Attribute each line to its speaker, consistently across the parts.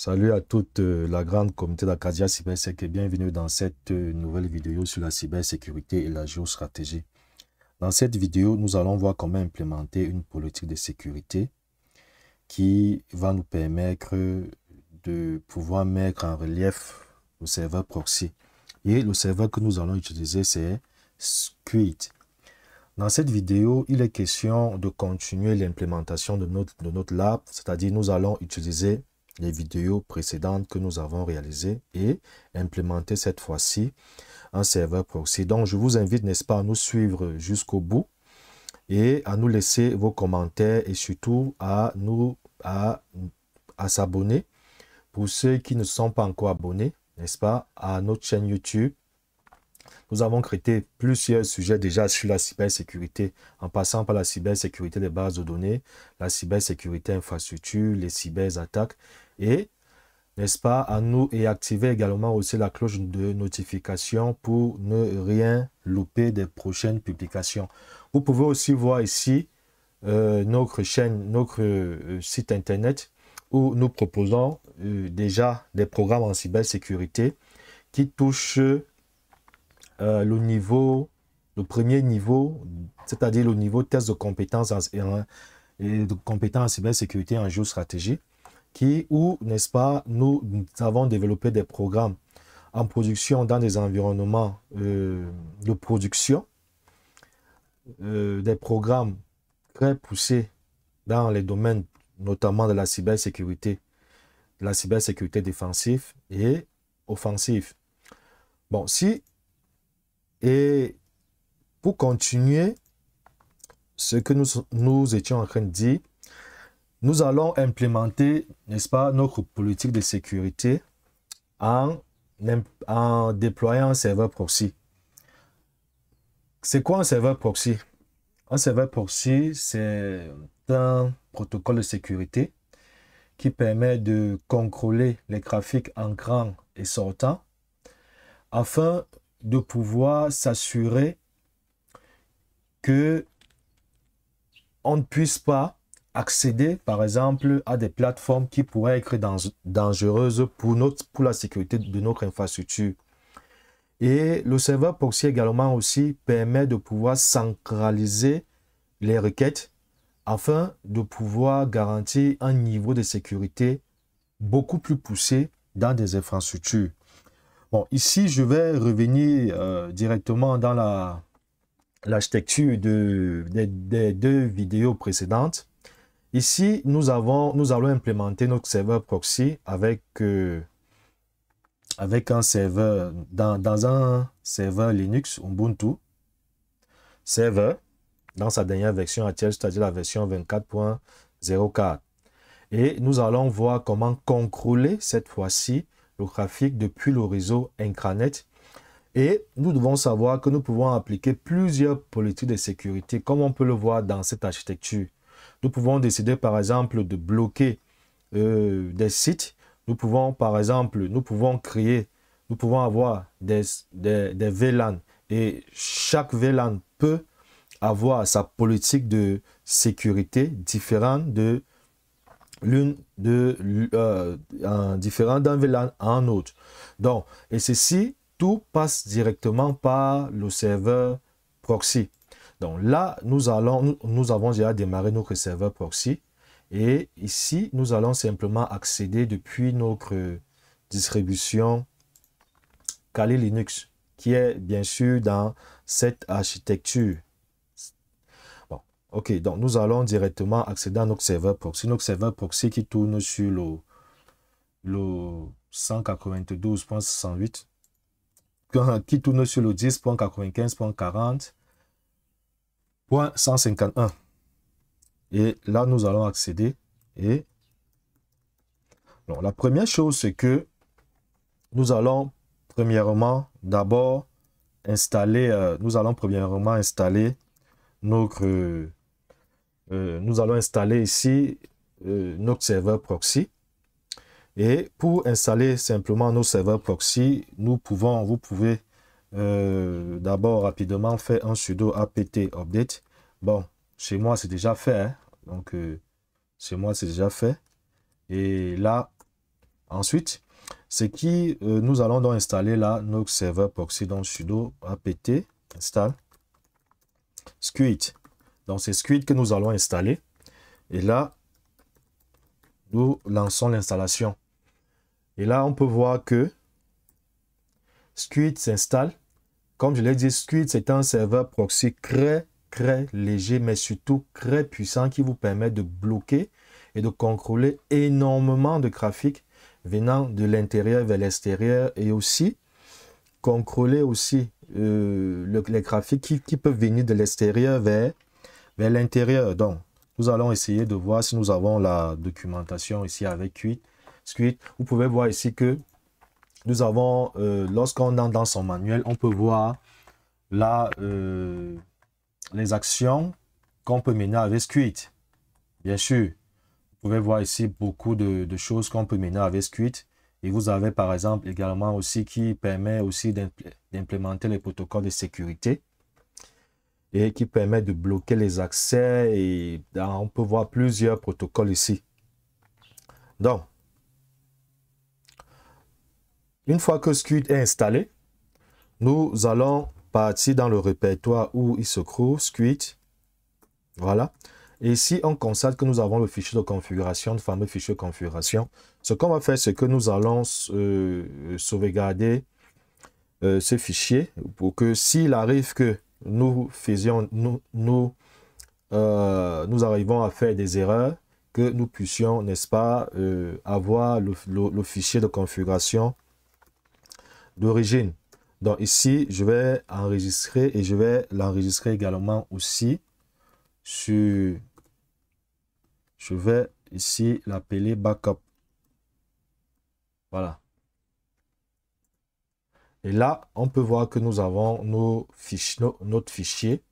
Speaker 1: Salut à toute euh, la grande communauté d'Acadia Cybersec et bienvenue dans cette euh, nouvelle vidéo sur la cybersécurité et la géostratégie. Dans cette vidéo, nous allons voir comment implémenter une politique de sécurité qui va nous permettre de pouvoir mettre en relief le serveur proxy. Et le serveur que nous allons utiliser, c'est Squid. Dans cette vidéo, il est question de continuer l'implémentation de notre, de notre lab, c'est-à-dire nous allons utiliser les vidéos précédentes que nous avons réalisées et implémentées cette fois-ci en serveur proxy. Donc, je vous invite, n'est-ce pas, à nous suivre jusqu'au bout et à nous laisser vos commentaires et surtout à nous à, s'abonner. Pour ceux qui ne sont pas encore abonnés, n'est-ce pas, à notre chaîne YouTube, nous avons traité plusieurs sujets déjà sur la cybersécurité, en passant par la cybersécurité des bases de données, la cybersécurité infrastructure, les cyberattaques et n'est-ce pas, à nous et activer également aussi la cloche de notification pour ne rien louper des prochaines publications. Vous pouvez aussi voir ici euh, notre chaîne, notre euh, site internet où nous proposons euh, déjà des programmes en cybersécurité qui touchent le niveau, le premier niveau, c'est-à-dire le niveau test de compétences et de compétences en cybersécurité en géostratégie qui, où, n'est-ce pas, nous, avons développé des programmes en production dans des environnements euh, de production, euh, des programmes très poussés dans les domaines notamment de la cybersécurité, de la cybersécurité défensive et offensive. Bon, si, et pour continuer ce que nous étions en train de dire, nous allons implémenter, n'est-ce pas, notre politique de sécurité en, déployant un serveur proxy. C'est quoi un serveur proxy Un serveur proxy, c'est un protocole de sécurité qui permet de contrôler les trafics entrants et sortant afin de pouvoir s'assurer que on ne puisse pas accéder, par exemple, à des plateformes qui pourraient être dangereuses pour, notre, pour la sécurité de notre infrastructure. Et le serveur proxy également aussi permet de pouvoir centraliser les requêtes afin de pouvoir garantir un niveau de sécurité beaucoup plus poussé dans des infrastructures. Bon, ici, je vais revenir euh, directement dans la, l'architecture de, des deux vidéos précédentes. Ici, nous, nous allons implémenter notre serveur proxy avec, euh, avec un serveur, dans, un serveur Linux Ubuntu, serveur, dans sa dernière version actuelle, c'est-à-dire la version 24.04. Et nous allons voir comment contrôler cette fois-ci le graphique depuis le réseau Incranet. Et nous devons savoir que nous pouvons appliquer plusieurs politiques de sécurité, comme on peut le voir dans cette architecture. Nous pouvons décider, par exemple, de bloquer euh, des sites. Nous pouvons, par exemple, nous pouvons créer, nous pouvons avoir des, des, VLAN. Et chaque VLAN peut avoir sa politique de sécurité différente de l'une de euh, différent d'un VLAN à un autre. Donc, et ceci, tout passe directement par le serveur proxy. Donc là, nous, allons, nous avons déjà démarré notre serveur proxy. Et ici, nous allons simplement accéder depuis notre distribution Kali Linux, qui est bien sûr dans cette architecture. Bon, ok, donc nous allons directement accéder à notre serveur proxy. Notre serveur proxy qui tourne sur le, le qui tourne sur le 10.95.40 Point 151. Et là, nous allons accéder. Et la première chose, c'est que nous allons premièrement d'abord installer, euh, nous allons premièrement installer notre, euh, nous allons installer ici euh, notre serveur proxy. Et pour installer simplement nos serveurs proxy, nous pouvons, vous pouvez euh, d'abord, rapidement, fait un sudo apt update. Bon, chez moi, c'est déjà fait. Hein. Donc, euh, chez moi, c'est déjà fait. Et là, ensuite, c'est qui euh, nous allons donc installer là notre serveur proxy. Donc, sudo apt install squid. Donc, c'est squid que nous allons installer. Et là, nous lançons l'installation. Et là, on peut voir que Squid s'installe. Comme je l'ai dit, Squid, c'est un serveur proxy très, très léger, mais surtout très puissant qui vous permet de bloquer et de contrôler énormément de trafic venant de l'intérieur vers l'extérieur et aussi contrôler aussi euh, les graphiques qui, peuvent venir de l'extérieur vers, vers l'intérieur. Donc, nous allons essayer de voir si nous avons la documentation ici avec Squid. Vous pouvez voir ici que nous avons, euh, lorsqu'on entre dans son manuel, on peut voir là euh, les actions qu'on peut mener avec Squid. Bien sûr, vous pouvez voir ici beaucoup de, de choses qu'on peut mener avec Squid. Et vous avez par exemple également aussi qui permet aussi d'implémenter les protocoles de sécurité et qui permet de bloquer les accès et ah, on peut voir plusieurs protocoles ici. Donc, une fois que Squid est installé, nous allons partir dans le répertoire où il se trouve, Squid. Voilà. Et ici, on constate que nous avons le fichier de configuration, le fameux fichier de configuration. Ce qu'on va faire, c'est que nous allons euh, sauvegarder euh, ce fichier pour que s'il arrive que nous faisions, nous, nous, euh, arrivons à faire des erreurs, que nous puissions, n'est-ce pas, avoir le, fichier de configuration d'origine. Donc ici, je vais enregistrer et je vais l'enregistrer également aussi sur... Je vais ici l'appeler backup. Voilà. Et là, on peut voir que nous avons nos fiches, notre fichier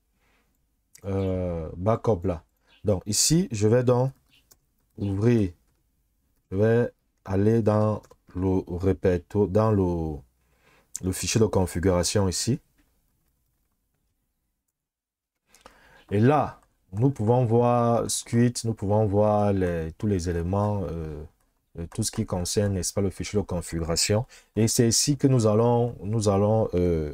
Speaker 1: euh, backup là. Donc ici, je vais donc ouvrir. Je vais aller dans le répertoire, dans le le fichier de configuration ici. Et là, nous pouvons voir script, nous pouvons voir tous les éléments, euh, euh, tout ce qui concerne, n'est-ce pas, le fichier de configuration. Et c'est ici que nous allons, nous allons euh,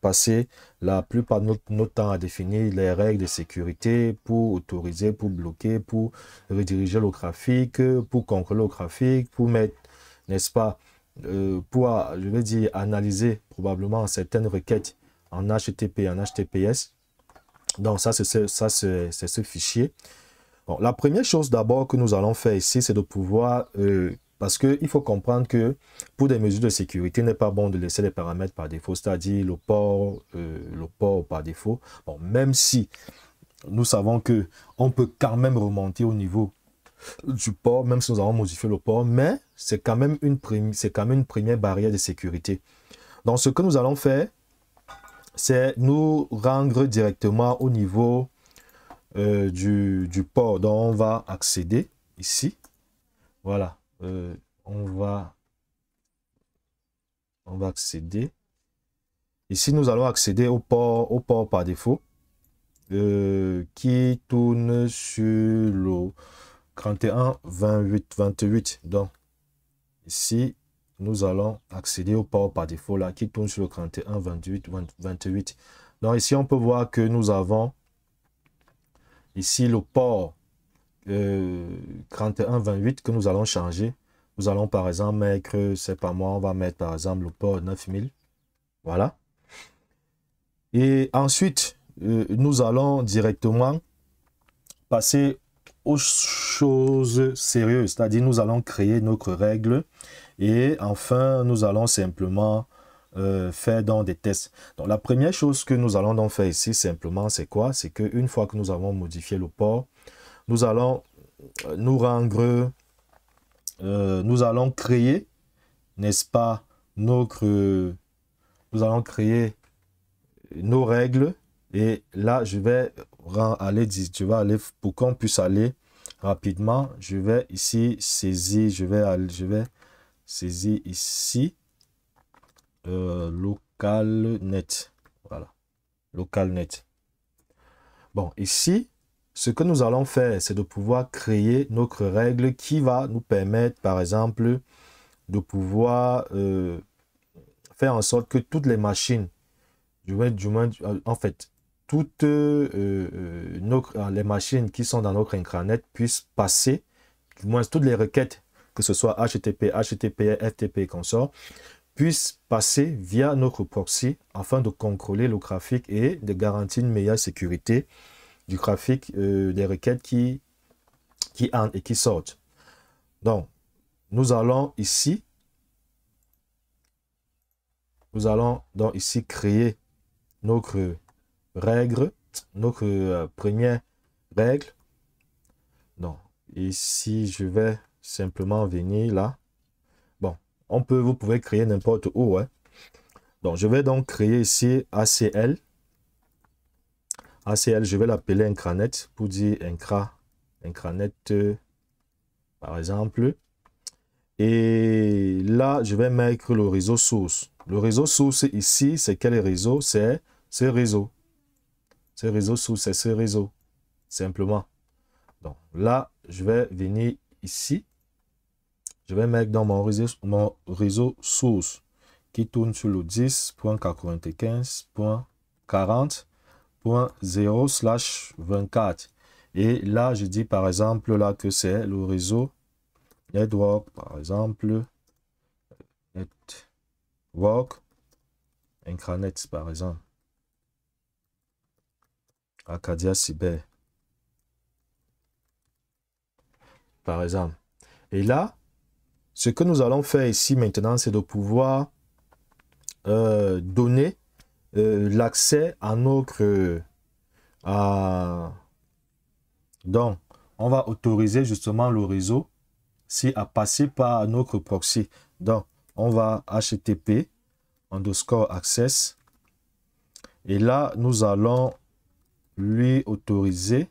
Speaker 1: passer la plupart de notre, notre, temps à définir les règles de sécurité pour autoriser, pour bloquer, pour rediriger le graphique, pour contrôler le graphique, pour mettre, n'est-ce pas, euh, pour, je vais dire, analyser probablement certaines requêtes en HTTP, en HTTPS. Donc ça, c'est ça, c'est ce fichier. Bon, la première chose d'abord que nous allons faire ici, c'est de pouvoir, euh, parce qu'il faut comprendre que pour des mesures de sécurité, il n'est pas bon de laisser les paramètres par défaut, c'est-à-dire le port, euh, le port par défaut. Bon, même si nous savons que on peut quand même remonter au niveau du port, même si nous avons modifié le port, mais c'est quand, même une c'est quand même une première barrière de sécurité. Donc, ce que nous allons faire, c'est nous rendre directement au niveau euh, du, du, port. Donc, on va accéder ici. Voilà. Euh, on va on va accéder. Ici, nous allons accéder au port, au port par défaut euh, qui tourne sur l'eau 31, 28, 28. Donc, ici, nous allons accéder au port par défaut là qui tourne sur le 31, 28, 28. Donc, ici, on peut voir que nous avons ici le port 31, euh, 28 que nous allons changer. Nous allons par exemple mettre, c'est pas moi, on va mettre par exemple le port 9000. Voilà. Et ensuite, euh, nous allons directement passer aux choses sérieuses, c'est-à-dire nous allons créer notre règle et enfin nous allons simplement euh, faire dans des tests. Donc la première chose que nous allons donc faire ici simplement c'est quoi C'est que une fois que nous avons modifié le port, nous allons euh, nous rendre, euh, nous allons créer, n'est-ce pas, notre, nous allons créer nos règles et là je vais aller, tu aller, pour qu'on puisse aller rapidement, je vais ici saisir, je vais, je vais saisir ici euh, local net. Voilà, local net. Bon, ici, ce que nous allons faire, c'est de pouvoir créer notre règle qui va nous permettre, par exemple, de pouvoir euh, faire en sorte que toutes les machines, du du moins, en fait, toutes euh, euh, nos, euh, les machines qui sont dans notre intranet puissent passer, du moins toutes les requêtes, que ce soit HTTP, HTTP, FTP et consort, puissent passer via notre proxy afin de contrôler le graphique et de garantir une meilleure sécurité du graphique des requêtes qui, qui entrent et qui sortent. Donc, nous allons ici, nous allons donc ici créer notre Règles. Donc, euh, première règle. Donc, ici, je vais simplement venir là. Bon, on peut, vous pouvez créer n'importe où. Hein. Donc, je vais donc créer ici ACL. ACL, je vais l'appeler un Incranet pour dire un un par exemple. Et là, je vais mettre le réseau source. Le réseau source ici, c'est quel réseau C'est ce réseau réseau réseaux sous, c'est ce réseau. Simplement. Donc là, je vais venir ici. Je vais mettre dans mon réseau, mon réseau source qui tourne sur le 10.95.40.0 slash 24. Et là, je dis par exemple là que c'est le réseau network, par exemple, network, intranet par exemple. Acadia Cyber. Par exemple. Et là, ce que nous allons faire ici maintenant, c'est de pouvoir euh, donner euh, l'accès à notre... Euh, à... Donc, on va autoriser justement le réseau si à passer par notre proxy. Donc, on va http underscore access. Et là, nous allons lui autoriser,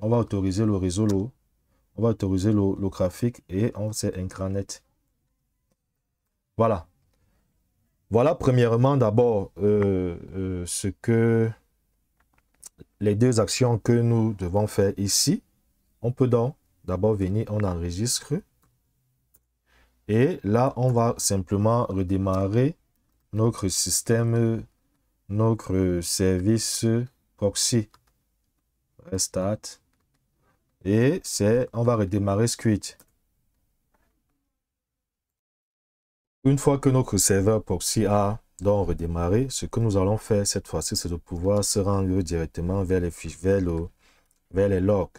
Speaker 1: on va autoriser le réseau, on va autoriser le, le graphique et on sait intranet. Voilà. Voilà premièrement d'abord euh, euh, ce que les deux actions que nous devons faire ici. On peut donc d'abord venir, on enregistre. Et là, on va simplement redémarrer notre système, notre service proxy restart. Et c'est, on va redémarrer Squid. Une fois que notre serveur proxy a donc redémarré, ce que nous allons faire cette fois-ci, c'est de pouvoir se rendre directement vers les fiches, vers, logs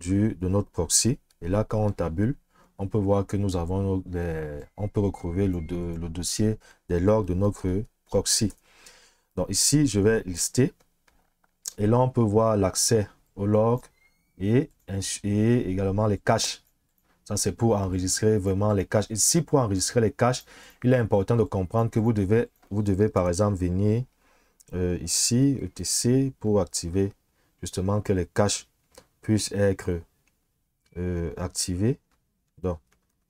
Speaker 1: du, de notre proxy. Et là, quand on tabule, on peut voir que nous avons on peut retrouver le, le, dossier des logs de notre proxy. Donc ici, je vais lister et là, on peut voir l'accès au log et, également les caches. Ça, c'est pour enregistrer vraiment les caches. Ici, pour enregistrer les caches, il est important de comprendre que vous devez, vous devez par exemple, venir euh, ici, ETC, pour activer justement que les caches puissent être euh, activées. Donc,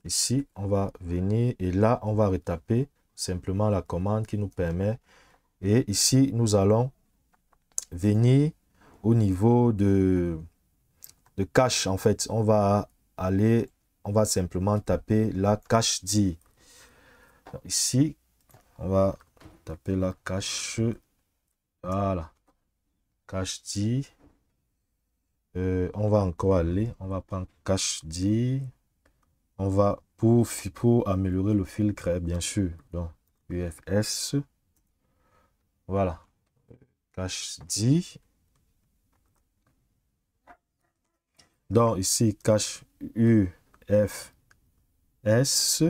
Speaker 1: ici, on va venir et là, on va retaper simplement la commande qui nous permet. Et ici, nous allons venir au niveau de, de cache, en fait, on va aller, on va simplement taper la cache dit Ici, on va taper la cache. Voilà. Cache dit. Euh, on va encore aller. On va prendre cache dit. On va pour, pour améliorer le filtre, bien sûr. Donc, UFS. Voilà cache Donc ici, cache U, F, S.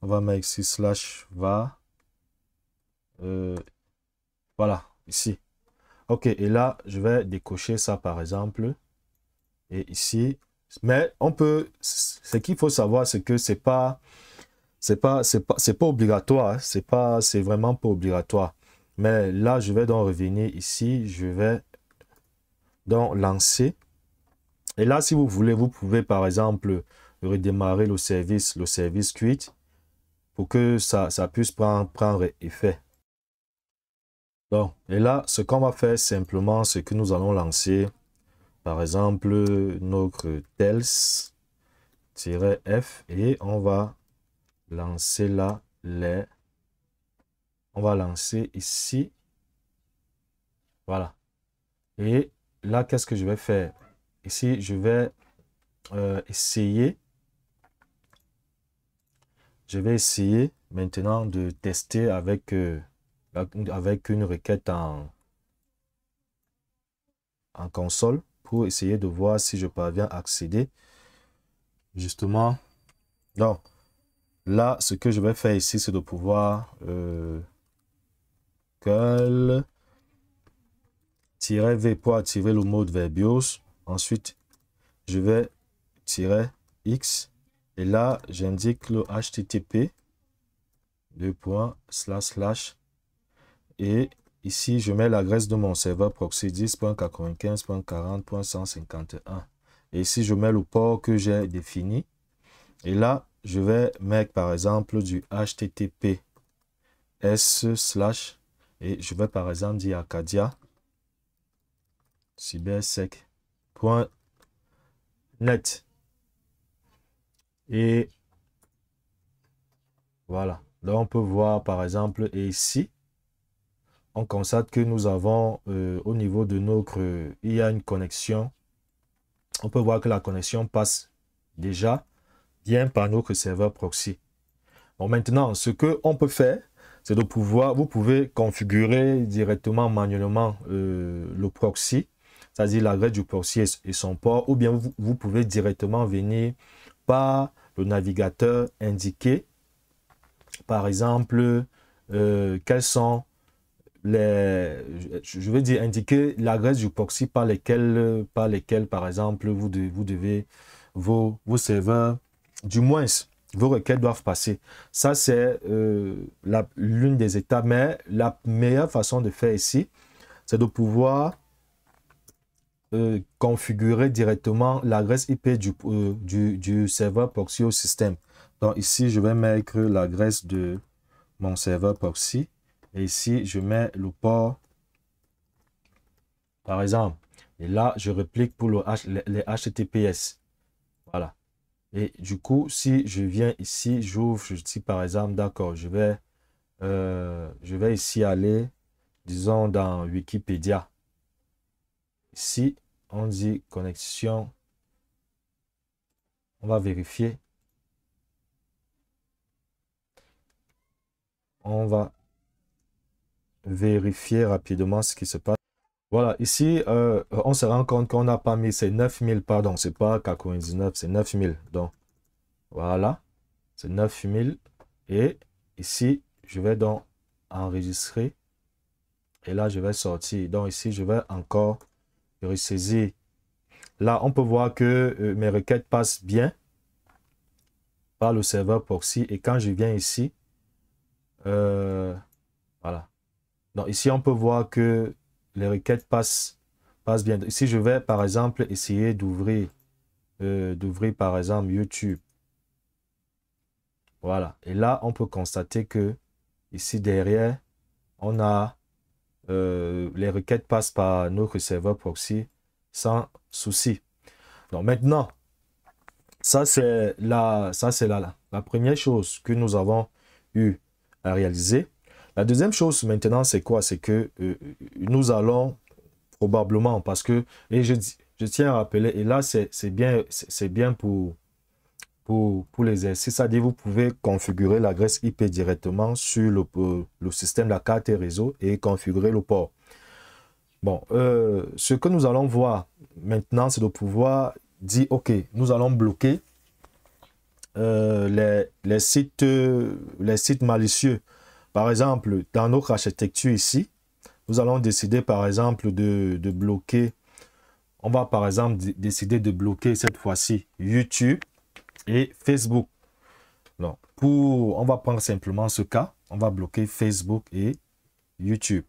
Speaker 1: On va mettre ici slash va. Euh, voilà, ici. OK, et là, je vais décocher ça par exemple. Et ici, mais on peut, ce qu'il faut savoir, c'est que c'est pas, c'est pas, c'est pas, c'est pas obligatoire. Hein. C'est pas, c'est vraiment pas obligatoire. Mais là, je vais donc revenir ici. Je vais donc lancer. Et là, si vous voulez, vous pouvez par exemple redémarrer le service, le service quit pour que ça, ça puisse prendre, prendre effet. Donc, et là, ce qu'on va faire simplement, c'est que nous allons lancer, par exemple, notre tels-f et on va lancer là les on va lancer ici. Voilà. Et là, qu'est-ce que je vais faire Ici, je vais euh, essayer. Je vais essayer maintenant de tester avec, euh, avec une requête en, en console pour essayer de voir si je parviens à accéder. Justement, donc là, ce que je vais faire ici, c'est de pouvoir... Euh, Tirer V pour activer le mode Verbios. Ensuite, je vais tirer X. Et là, j'indique le HTTP. Deux slash, slash. Et ici, je mets l'adresse de mon serveur proxy 10.95.40.151. Et ici, je mets le port que j'ai défini. Et là, je vais mettre par exemple du s slash et je vais par exemple dire Acadia cybersec.net. Et voilà. Là, on peut voir par exemple et ici, on constate que nous avons euh, au niveau de notre, euh, il y a une connexion. On peut voir que la connexion passe déjà bien par notre serveur proxy. Bon, maintenant, ce que on peut faire, c'est de pouvoir, vous pouvez configurer directement manuellement euh, le proxy, c'est-à-dire l'adresse du proxy et, son port, ou bien vous, pouvez directement venir par le navigateur indiquer, par exemple, euh, quels sont les, je vais dire indiquer l'adresse du proxy par lesquels, par lesquels, par exemple, vous devez, vous devez vos, vos serveurs, du moins vos requêtes doivent passer. Ça, c'est euh, l'une des étapes. Mais la meilleure façon de faire ici, c'est de pouvoir euh, configurer directement l'adresse IP euh, du, du, serveur proxy au système. Donc ici, je vais mettre l'adresse de mon serveur proxy. Et ici, je mets le port, par exemple. Et là, je réplique pour le, les HTTPS. Et du coup, si je viens ici, j'ouvre, je dis par exemple, d'accord, je vais, euh, je vais ici aller, disons, dans Wikipédia. Ici, on dit connexion. On va vérifier. On va vérifier rapidement ce qui se passe. Voilà, ici, euh, on se rend compte qu'on n'a pas mis, c'est 9000, pardon, c'est pas 99, c'est 9000. Donc, voilà, c'est 9000. Et ici, je vais donc enregistrer. Et là, je vais sortir. Donc ici, je vais encore ressaisir. Là, on peut voir que euh, mes requêtes passent bien par le serveur proxy. Et quand je viens ici, euh, voilà. Donc ici, on peut voir que les requêtes passent, passent bien. Si je vais, par exemple, essayer d'ouvrir, euh, d'ouvrir par exemple, YouTube. Voilà. Et là, on peut constater que ici derrière, on a euh, les requêtes passent par notre serveur proxy sans souci. Donc maintenant, ça c'est la, ça c'est la première chose que nous avons eu à réaliser. La deuxième chose maintenant, c'est quoi C'est que euh, nous allons probablement, parce que, et je, tiens à rappeler, et là, c'est bien, c'est bien pour, pour, pour l'exercice, c'est-à-dire vous pouvez configurer l'adresse IP directement sur le, euh, le système, la carte et réseau, et configurer le port. Bon, euh, ce que nous allons voir maintenant, c'est de pouvoir dire, OK, nous allons bloquer les, les, sites, les sites malicieux. Par exemple, dans notre architecture ici, nous allons décider par exemple de, bloquer, on va par exemple décider de bloquer cette fois-ci YouTube et Facebook. Donc, pour, on va prendre simplement ce cas, on va bloquer Facebook et YouTube.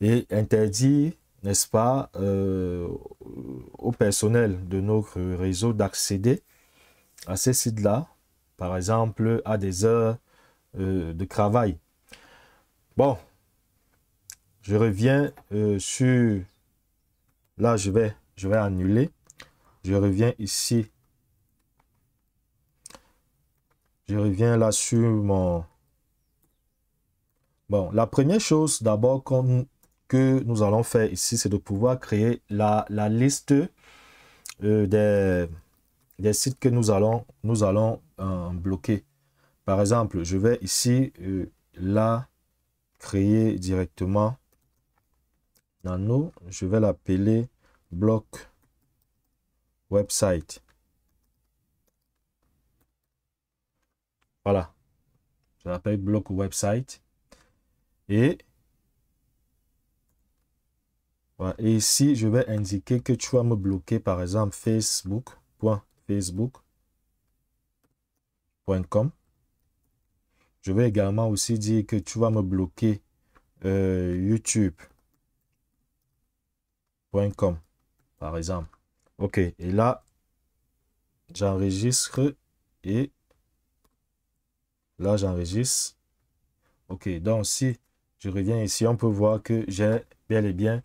Speaker 1: Et interdire, n'est-ce pas, euh, au personnel de notre réseau d'accéder à ces sites-là, par exemple à des heures euh, de travail. Bon, je reviens euh, sur... Là, je vais, je vais annuler. Je reviens ici. Je reviens là sur mon... Bon, la première chose d'abord que nous allons faire ici, c'est de pouvoir créer la, la liste euh, des, sites que nous allons, nous allons euh, bloquer. Par exemple, je vais ici, là, créer directement nano. Je vais l'appeler bloc website. Voilà. Je l'appelle bloc website. Et, voilà. et ici, je vais indiquer que tu vas me bloquer, par exemple, facebook.com je vais également aussi dire que tu vas me bloquer euh, youtube.com, par exemple. OK, et là, j'enregistre et là, j'enregistre. OK, donc si je reviens ici, on peut voir que j'ai bel et bien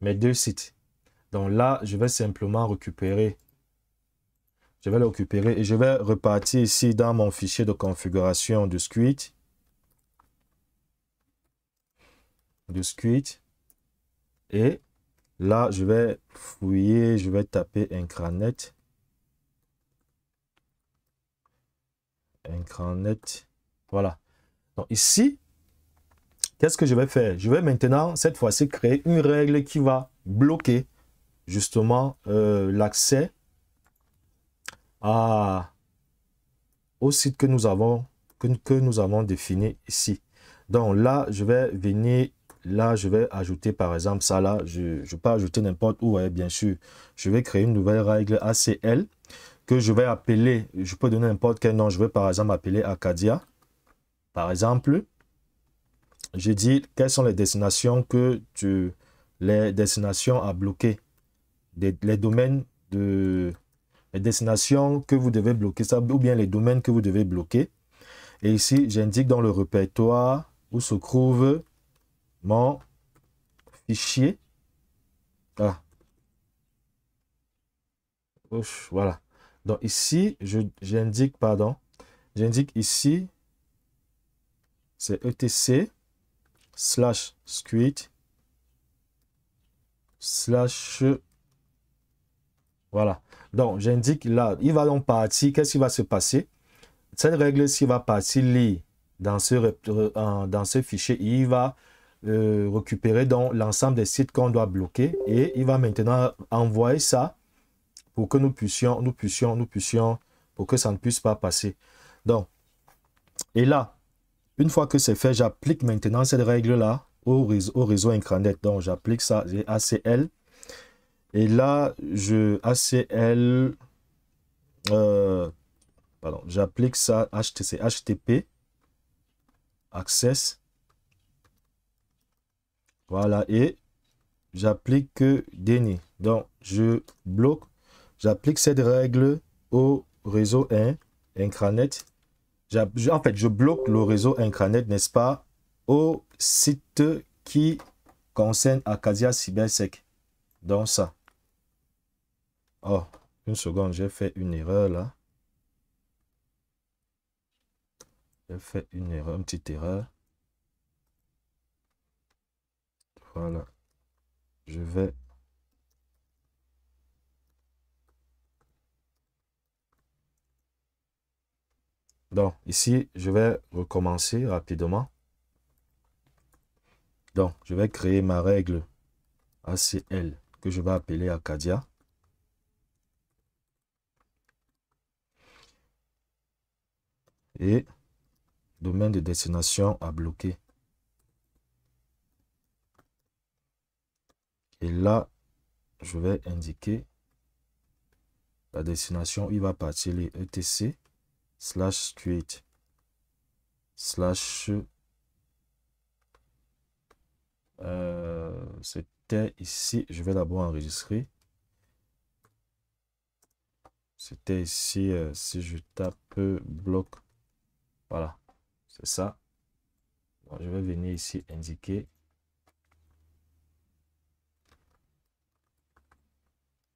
Speaker 1: mes deux sites. Donc là, je vais simplement récupérer je vais le récupérer et je vais repartir ici dans mon fichier de configuration du squid. Du squid. Et là, je vais fouiller, je vais taper un un cranet Voilà. Donc ici, qu'est-ce que je vais faire Je vais maintenant, cette fois-ci, créer une règle qui va bloquer justement euh, l'accès au site que nous avons, que, nous avons défini ici. Donc là, je vais venir là je vais ajouter par exemple ça là je, je peux ajouter n'importe où hein, bien sûr je vais créer une nouvelle règle ACL que je vais appeler je peux donner n'importe quel nom je vais par exemple appeler Acadia par exemple je dis quelles sont les destinations que tu les destinations à bloquer les domaines de les destinations que vous devez bloquer, ça, ou bien les domaines que vous devez bloquer. Et ici, j'indique dans le répertoire où se trouve mon fichier. Ah. voilà. Donc ici, j'indique, pardon, j'indique ici, c'est etc slash squid slash voilà donc, j'indique là, il va donc partir. Qu'est-ce qui va se passer Cette règle, ci va partir lire dans ce, dans ce fichier, il va euh, récupérer l'ensemble des sites qu'on doit bloquer et il va maintenant envoyer ça pour que nous puissions, nous puissions, nous puissions, pour que ça ne puisse pas passer. Donc, et là, une fois que c'est fait, j'applique maintenant cette règle-là au réseau, au Donc, j'applique ça, j'ai ACL et là, je ACL, euh, pardon, j'applique ça HTC, HTTP, Access. Voilà, et j'applique que Donc, je bloque, j'applique cette règle au réseau 1, intranet. En fait, je bloque le réseau incranet, n'est-ce pas, au site qui concerne Acadia Cybersec. Donc, ça. Oh, une seconde, j'ai fait une erreur là. J'ai fait une erreur, une petite erreur. Voilà. Je vais... Donc, ici, je vais recommencer rapidement. Donc, je vais créer ma règle ACL que je vais appeler Acadia. et domaine de destination à bloquer. Et là, je vais indiquer la destination. Il va partir les etc slash street slash euh, c'était ici je vais d'abord enregistrer c'était ici euh, si je tape bloc voilà, c'est ça. je vais venir ici indiquer.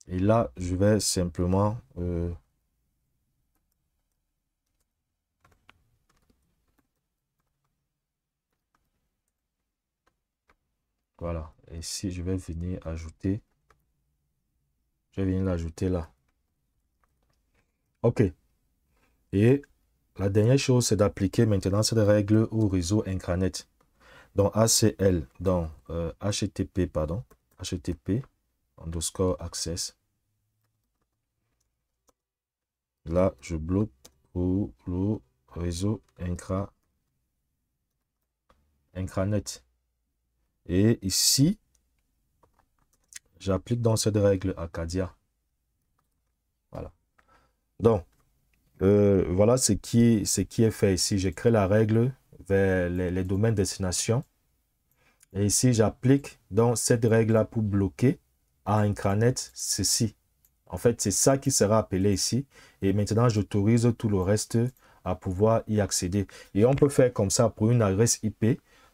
Speaker 1: Et là, je vais simplement... Euh, voilà. Et si je vais venir ajouter, je vais venir l'ajouter là. OK. Et la dernière chose, c'est d'appliquer maintenant ces règles au réseau incranet, Dans ACL, dans euh, HTTP, pardon, HTTP, underscore access. Là, je bloque pour le réseau incra Et ici, j'applique dans cette règle Acadia. Voilà. Donc, euh, voilà ce qui, ce qui est fait ici. J'ai créé la règle vers les, domaines destination. Et ici, j'applique donc cette règle-là pour bloquer à cranet ceci. En fait, c'est ça qui sera appelé ici. Et maintenant, j'autorise tout le reste à pouvoir y accéder. Et on peut faire comme ça pour une adresse IP.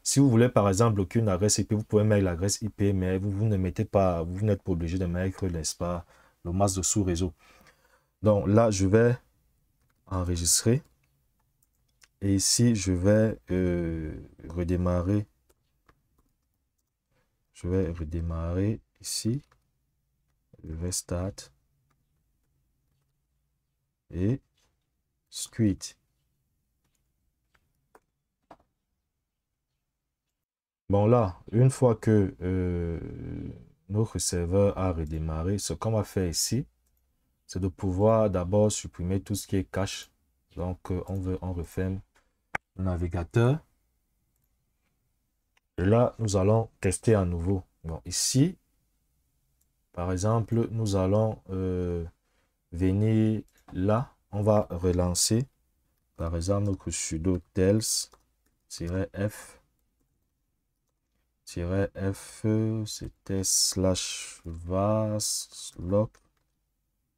Speaker 1: Si vous voulez, par exemple, bloquer une adresse IP, vous pouvez mettre l'adresse IP, mais vous, ne mettez pas, vous n'êtes pas obligé de mettre, n'est-ce pas, le masque de sous-réseau. Donc là, je vais enregistrer. Et ici, je vais euh, redémarrer. Je vais redémarrer ici. Je vais start. Et squid. Bon là, une fois que euh, notre serveur a redémarré, ce qu'on va faire ici, c'est de pouvoir d'abord supprimer tout ce qui est cache. Donc, euh, on veut, on referme le navigateur. Et là, nous allons tester à nouveau. Bon, ici, par exemple, nous allons euh, venir là. On va relancer, par exemple, notre sudo tels-f -f, c'était slash vas lock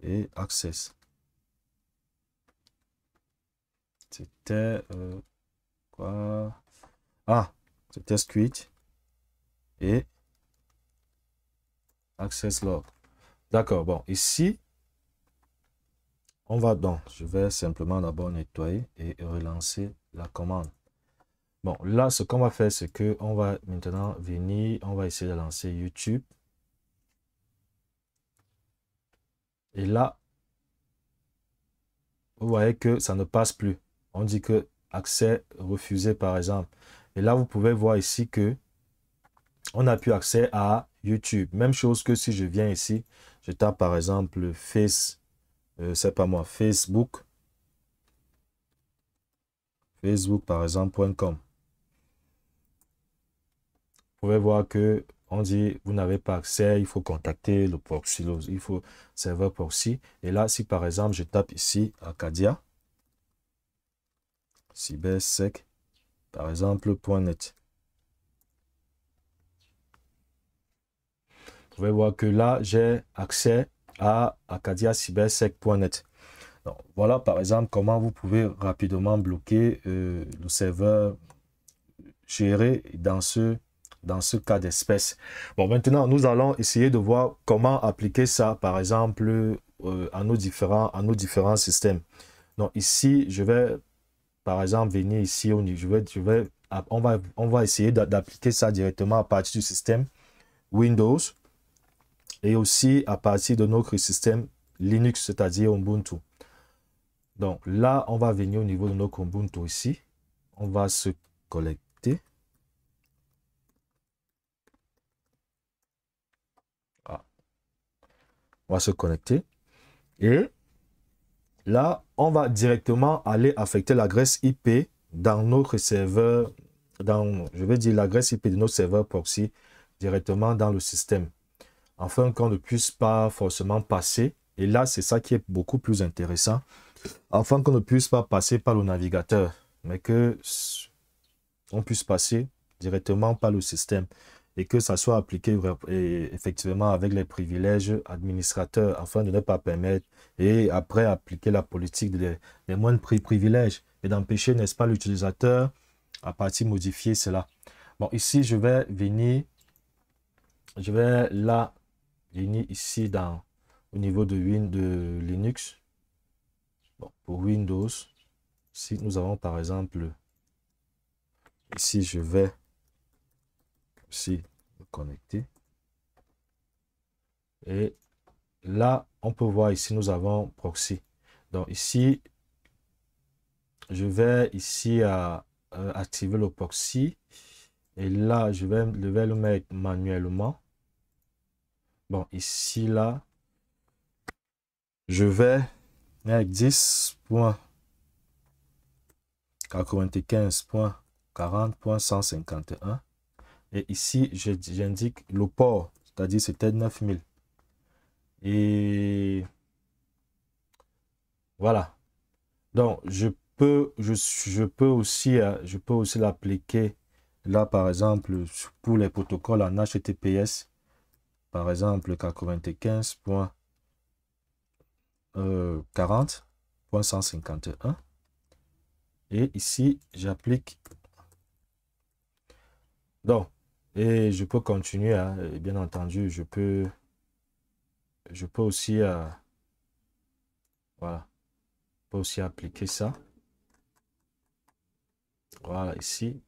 Speaker 1: et access. C'était euh, quoi Ah, c'était squid et access log. D'accord, bon, ici, on va donc, je vais simplement d'abord nettoyer et relancer la commande. Bon, là, ce qu'on va faire, c'est que on va maintenant venir, on va essayer de lancer YouTube. Et là, vous voyez que ça ne passe plus. On dit que accès refusé, par exemple. Et là, vous pouvez voir ici que on a plus accès à YouTube. Même chose que si je viens ici, je tape par exemple Face, euh, c'est pas moi, Facebook. Facebook par com. Vous pouvez voir que on dit, vous n'avez pas accès, il faut contacter le proxy, il faut serveur proxy. Et là, si par exemple, je tape ici Acadia, cybersec, par exemple, .net. Vous pouvez voir que là, j'ai accès à point Donc, voilà par exemple comment vous pouvez rapidement bloquer euh, le serveur géré dans ce dans ce cas d'espèce. Bon, maintenant, nous allons essayer de voir comment appliquer ça, par exemple, euh, à, nos différents, à nos différents systèmes. Donc ici, je vais, par exemple, venir ici, au je vais, vais, on, va, on va essayer d'appliquer ça directement à partir du système Windows et aussi à partir de notre système Linux, c'est-à-dire Ubuntu. Donc là, on va venir au niveau de notre Ubuntu ici. On va se collecter. se connecter. Et là, on va directement aller affecter l'adresse IP dans notre serveur, dans, je vais dire l'adresse IP de notre serveur proxy directement dans le système. Afin qu'on ne puisse pas forcément passer. Et là, c'est ça qui est beaucoup plus intéressant. Afin qu'on ne puisse pas passer par le navigateur, mais que on puisse passer directement par le système et que ça soit appliqué effectivement avec les privilèges administrateurs afin de ne pas permettre et après appliquer la politique des, des moindres privilèges et d'empêcher, n'est-ce pas, l'utilisateur à partir modifier cela. Bon, ici, je vais venir, je vais là, venir ici dans, au niveau de, Win, de Linux. pour Windows, si nous avons par exemple, ici, je vais si connecter. Et là, on peut voir ici, nous avons proxy. Donc ici, je vais ici à, euh, activer le proxy. Et là, je vais, le mettre manuellement. Bon, ici, là, je vais avec 10.95.40.151 et ici, j'indique le port, c'est-à-dire c'était 9000. Et voilà. Donc, je peux, je, peux aussi, euh, je peux aussi l'appliquer là, par exemple, pour les protocoles en HTTPS, par exemple, 95.40.151. Euh, et ici, j'applique. Donc, et je peux continuer, hein. bien entendu, je peux, je peux aussi, euh, voilà, aussi appliquer ça. Voilà, ici.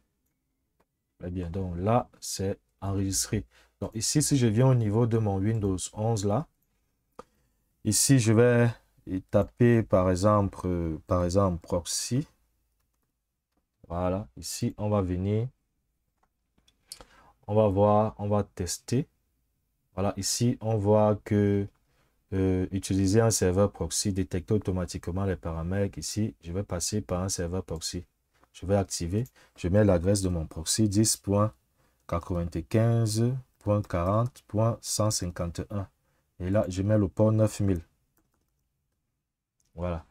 Speaker 1: Eh bien, donc là, c'est enregistré. Donc ici, si je viens au niveau de mon Windows 11 là, ici, je vais taper par exemple, par exemple proxy. Voilà, ici, on va venir on va voir, on va tester. Voilà, ici, on voit que euh, utiliser un serveur proxy détecte automatiquement les paramètres. Ici, je vais passer par un serveur proxy. Je vais activer. Je mets l'adresse de mon proxy 10.95.40.151. Et là, je mets le port 9000. Voilà.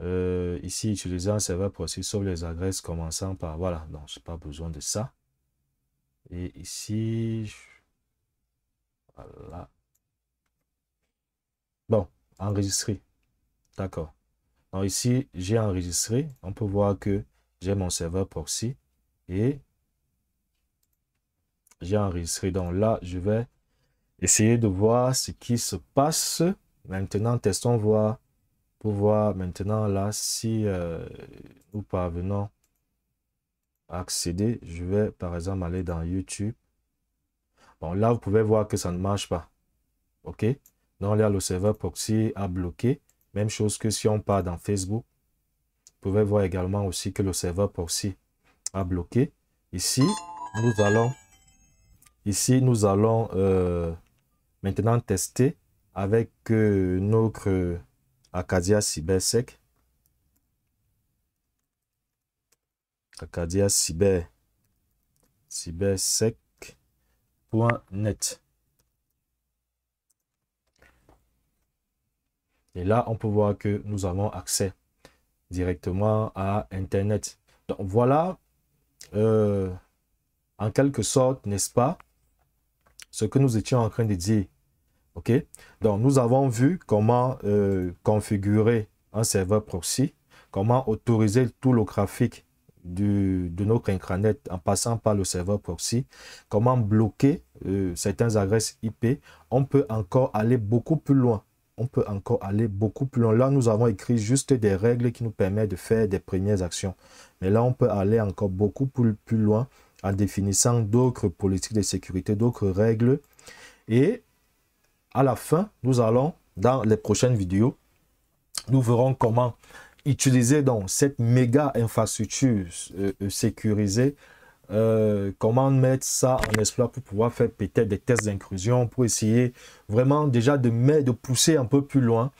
Speaker 1: Euh, ici, utiliser un serveur proxy sur les adresses commençant par... Voilà, non, je n'ai pas besoin de ça. Et ici, voilà. Bon, enregistré. D'accord. Donc ici, j'ai enregistré. On peut voir que j'ai mon serveur proxy et j'ai enregistré. Donc là, je vais essayer de voir ce qui se passe. Maintenant, testons voir pour voir maintenant là si euh, nous parvenons accéder, je vais par exemple aller dans YouTube. Bon, là, vous pouvez voir que ça ne marche pas. OK Donc là, le serveur proxy a bloqué. Même chose que si on part dans Facebook. Vous pouvez voir également aussi que le serveur proxy a bloqué. Ici, nous allons, ici, nous allons euh, maintenant tester avec euh, notre Acadia CyberSec. Acadia Cyber. Cybersec.net. Et là, on peut voir que nous avons accès directement à Internet. Donc voilà, euh, en quelque sorte, n'est-ce pas, ce que nous étions en train de dire. OK Donc nous avons vu comment euh, configurer un serveur proxy, comment autoriser tout le graphique de notre intranet en passant par le serveur proxy, comment bloquer euh, certains adresses IP, on peut encore aller beaucoup plus loin. On peut encore aller beaucoup plus loin. Là, nous avons écrit juste des règles qui nous permettent de faire des premières actions. Mais là, on peut aller encore beaucoup plus, plus loin en définissant d'autres politiques de sécurité, d'autres règles. Et à la fin, nous allons, dans les prochaines vidéos, nous verrons comment utiliser donc cette méga infrastructure euh, euh, sécurisée, euh, comment mettre ça en espoir pour pouvoir faire peut-être des tests d'inclusion pour essayer vraiment déjà de, mettre, de pousser un peu plus loin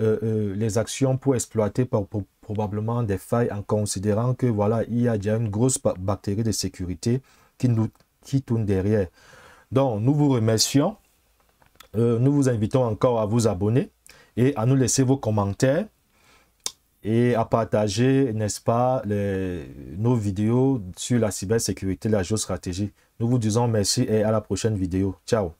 Speaker 1: les actions pour exploiter probablement des failles en considérant que voilà, il y a déjà une grosse bactérie de sécurité qui, nous, qui tourne derrière. Donc, nous vous remercions. nous vous invitons encore à vous abonner et à nous laisser vos commentaires et à partager, n'est-ce pas, nos vidéos sur la cybersécurité, la géostratégie. Nous vous disons merci et à la prochaine vidéo. Ciao